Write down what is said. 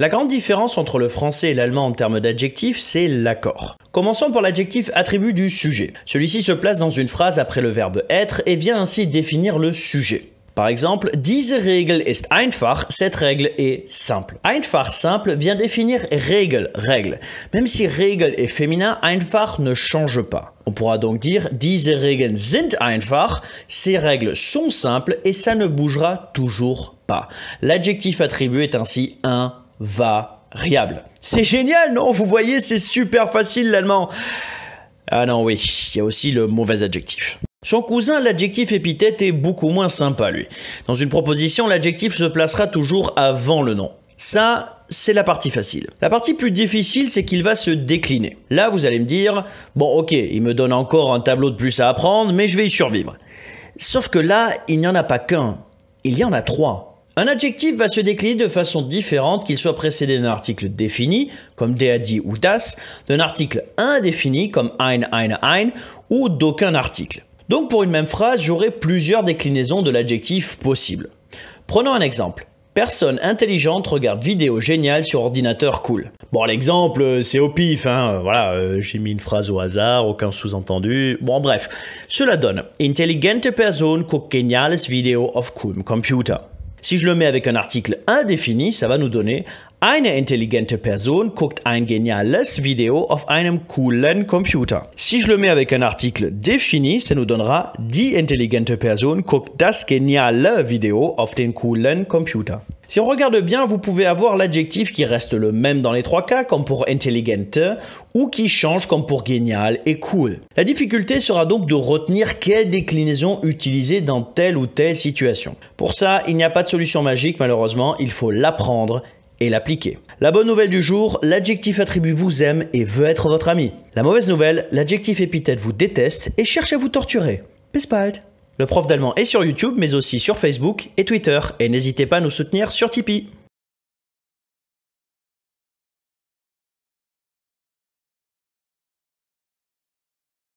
La grande différence entre le français et l'allemand en termes d'adjectifs, c'est l'accord. Commençons par l'adjectif attribut du sujet. Celui-ci se place dans une phrase après le verbe être et vient ainsi définir le sujet. Par exemple, diese Regel ist einfach, cette règle est simple. Einfach simple vient définir Regel, règle. Même si Regel est féminin, einfach ne change pas. On pourra donc dire diese Regeln sind einfach, ces règles sont simples et ça ne bougera toujours pas. L'adjectif attribut est ainsi un variable. C'est génial, non Vous voyez, c'est super facile l'allemand. Ah non, oui, il y a aussi le mauvais adjectif. Son cousin, l'adjectif épithète, est beaucoup moins sympa, lui. Dans une proposition, l'adjectif se placera toujours avant le nom. Ça, c'est la partie facile. La partie plus difficile, c'est qu'il va se décliner. Là, vous allez me dire, bon ok, il me donne encore un tableau de plus à apprendre, mais je vais y survivre. Sauf que là, il n'y en a pas qu'un, il y en a trois. Un adjectif va se décliner de façon différente qu'il soit précédé d'un article défini, comme dit » ou das, d'un article indéfini, comme ein, ein, ein, ou d'aucun article. Donc pour une même phrase, j'aurai plusieurs déclinaisons de l'adjectif possible. Prenons un exemple. Personne intelligente regarde vidéo géniale sur ordinateur cool. Bon, l'exemple, euh, c'est au pif, hein, euh, voilà, euh, j'ai mis une phrase au hasard, aucun sous-entendu. Bon, bref, cela donne Intelligente personne guckt geniales vidéo of cool Computer. Si je le mets avec un article indéfini, ça va nous donner eine intelligente Person guckt ein geniales Video auf einem coolen Computer. Si je le mets avec un article défini, ça nous donnera die intelligente Person guckt das geniale Video auf den coolen Computer. Si on regarde bien, vous pouvez avoir l'adjectif qui reste le même dans les trois cas, comme pour intelligente, ou qui change comme pour génial et cool. La difficulté sera donc de retenir quelle déclinaison utiliser dans telle ou telle situation. Pour ça, il n'y a pas de solution magique malheureusement, il faut l'apprendre et l'appliquer. La bonne nouvelle du jour, l'adjectif attribut vous aime et veut être votre ami. La mauvaise nouvelle, l'adjectif épithète vous déteste et cherche à vous torturer. Bis le prof d'allemand est sur YouTube, mais aussi sur Facebook et Twitter. Et n'hésitez pas à nous soutenir sur Tipeee.